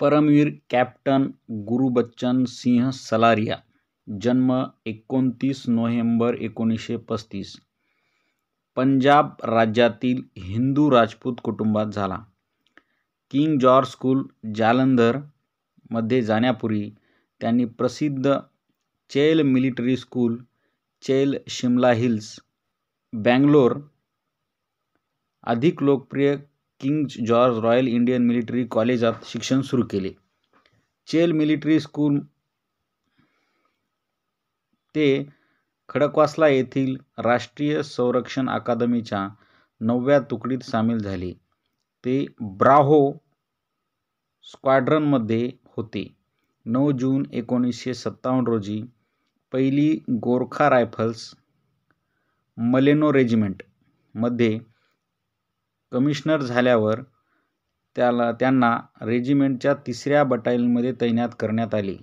Paramvir captain Gurbachan Singh Salaria जन्म एकोणतीस November एकोणीसशे पस्तीस पंजाब राज्यातील हिंदू राजपूत कुटुंबात झाला किंग जॉर्ज स्कूल जालंधरमध्ये जाण्यापूर्वी त्यांनी प्रसिद्ध चेल मिलिटरी स्कूल चेल शिमला हिल्स बँगलोर अधिक लोकप्रिय king George royal Indian military कॉलेजात शिक्षण सुरू केले चेल मिलिटरी स्कूल ते खडकवासला येथील राष्ट्रीय संरक्षण अकादमीच्या नवव्या तुकडीत सामील झाले ते ब्राहो स्क्वाड्रनमध्ये होते नऊ जून एकोणीसशे सत्तावन्न रोजी पहिली गोरखा रायफल्स मलेनो रेजिमेंटमध्ये कमिशनर झाल्यावर त्याला त्यांना रेजिमेंटच्या तिसऱ्या बटालियनमध्ये तैनात करण्यात आले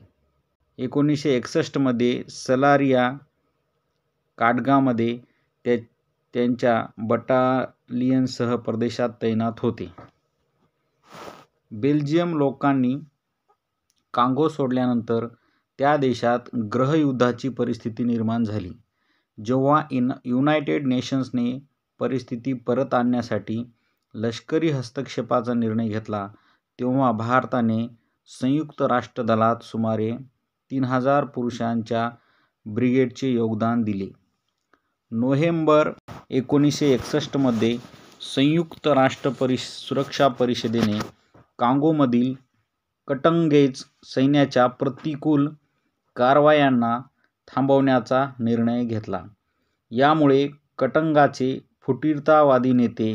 एकोणीसशे एकसष्टमध्ये सलारिया काटगामध्ये त्या त्यांच्या बटालियनसह प्रदेशात तैनात होते बेल्जियम लोकांनी कांगो सोडल्यानंतर त्या देशात ग्रहयुद्धाची परिस्थिती निर्माण झाली जेव्हा इन युनायटेड नेशन्सने परिस्थिती परत आणण्यासाठी लष्करी हस्तक्षेपाचा निर्णय घेतला तेव्हा भारताने संयुक्त राष्ट्र दलात सुमारे तीन हजार पुरुषांच्या ब्रिगेडचे योगदान दिले नोव्हेंबर एकोणीसशे एकसष्टमध्ये संयुक्त राष्ट्र परिष सुरक्षा परिषदेने कांगोमधील कटंगेज सैन्याच्या प्रतिकूल कारवायांना थांबवण्याचा निर्णय घेतला यामुळे कटंगाचे फुटीरतावादी नेते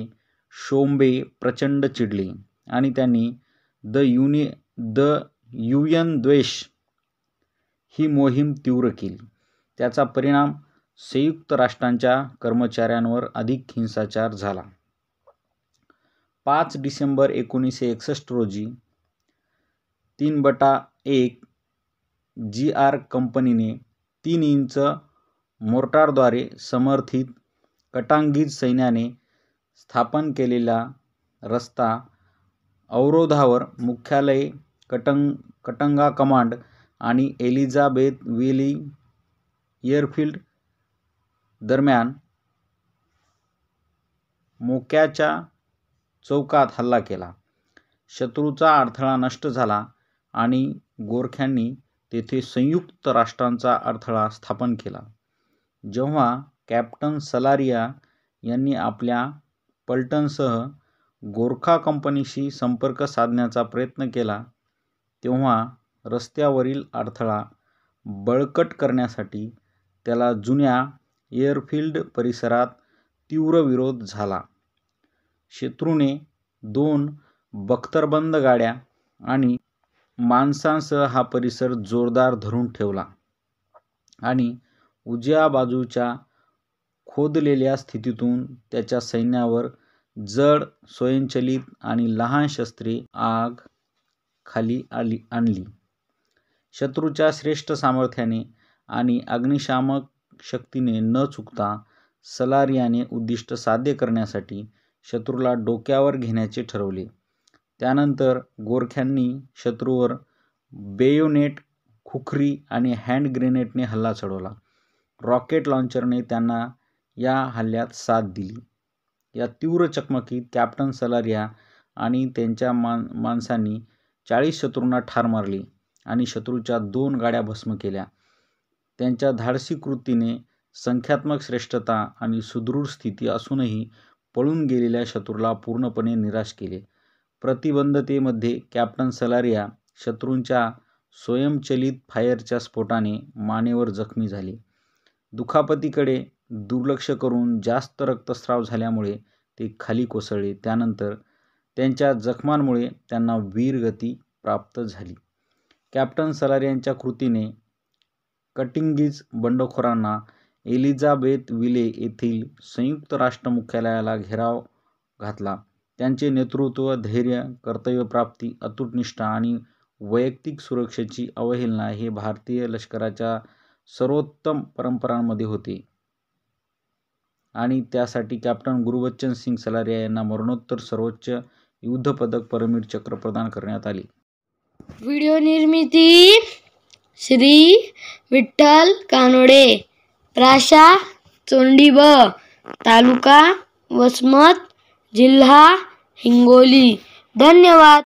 शोंबे प्रचंड चिडले आणि त्यांनी द युनि द द्वेष ही मोहीम तीव्र केली त्याचा परिणाम संयुक्त राष्ट्रांच्या कर्मचाऱ्यांवर अधिक हिंसाचार झाला पाच डिसेंबर एकोणीसशे एकसष्ट रोजी तीन बटा एक जी आर कंपनीने तीन इंच मोर्टारद्वारे समर्थित कटांगीज सैन्याने स्थापन केलेला रस्ता अवरोधावर मुख्यालय कटंग कटंगा कमांड आणि एलिझाबेथ विली एअरफील्ड दरम्यान मोक्याच्या चौकात हल्ला केला शत्रूचा अडथळा नष्ट झाला आणि गोरख्यांनी तेथे संयुक्त राष्ट्रांचा अडथळा स्थापन केला जेव्हा कॅप्टन सलारिया यांनी आपल्या पलटनसह गोरखा कंपनीशी संपर्क साधण्याचा प्रयत्न केला तेव्हा रस्त्यावरील अडथळा बळकट करण्यासाठी त्याला जुन्या एअरफील्ड परिसरात तीव्र विरोध झाला शत्रूने दोन बख्तरबंद गाड्या आणि माणसांसह हा परिसर जोरदार धरून ठेवला आणि उजव्या बाजूच्या खोदलेल्या स्थितीतून त्याच्या सैन्यावर जड स्वयंचलित आणि लहान शस्त्रे आग खाली आली आणली शत्रूच्या श्रेष्ठ सामर्थ्याने आणि अग्निशामक शक्तीने न चुकता सलारियाने उद्दिष्ट साध्य करण्यासाठी शत्रूला डोक्यावर घेण्याचे ठरवले त्यानंतर गोरख्यांनी शत्रूवर बेयोनेट खुखरी आणि हँड ग्रेनेडने हल्ला चढवला रॉकेट लॉन्चरने त्यांना या हल्ल्यात साथ दिली या तीव्र चकमकीत कॅप्टन सलारिया आणि त्यांच्या मान माणसांनी चाळीस शत्रूंना ठार मारली आणि शत्रूच्या दोन गाड्या भस्म केल्या त्यांच्या धाडसी कृतीने संख्यात्मक श्रेष्ठता आणि सुदृढ स्थिती असूनही पळून गेलेल्या शत्रूला पूर्णपणे निराश केले प्रतिबंधतेमध्ये कॅप्टन सलारिया शत्रूंच्या स्वयंचलित फायरच्या स्फोटाने मानेवर जखमी झाले दुखापतीकडे दुर्लक्ष करून जास्त रक्तस्राव झाल्यामुळे ते खाली कोसळले त्यानंतर त्यांच्या जखमांमुळे त्यांना वीरगती प्राप्त झाली कॅप्टन सलार यांच्या कृतीने कटिंगीज बंडखोरांना एलिझाबेथ विले येथील संयुक्त राष्ट्र मुख्यालयाला घेराव घातला त्यांचे नेतृत्व धैर्य कर्तव्यप्राप्ती निष्ठा आणि वैयक्तिक सुरक्षेची अवहेलना हे भारतीय लष्कराच्या सर्वोत्तम परंपरांमध्ये होते आणि त्यासाठी कॅप्टन गुरुबच्चन सिंग सलारिया यांना मरणोत्तर सर्वोच्च पदक परमवीर चक्र प्रदान करण्यात आले व्हिडिओ निर्मिती श्री विठ्ठल कानोडे प्राशा चोंडीब तालुका वसमत जिल्हा हिंगोली धन्यवाद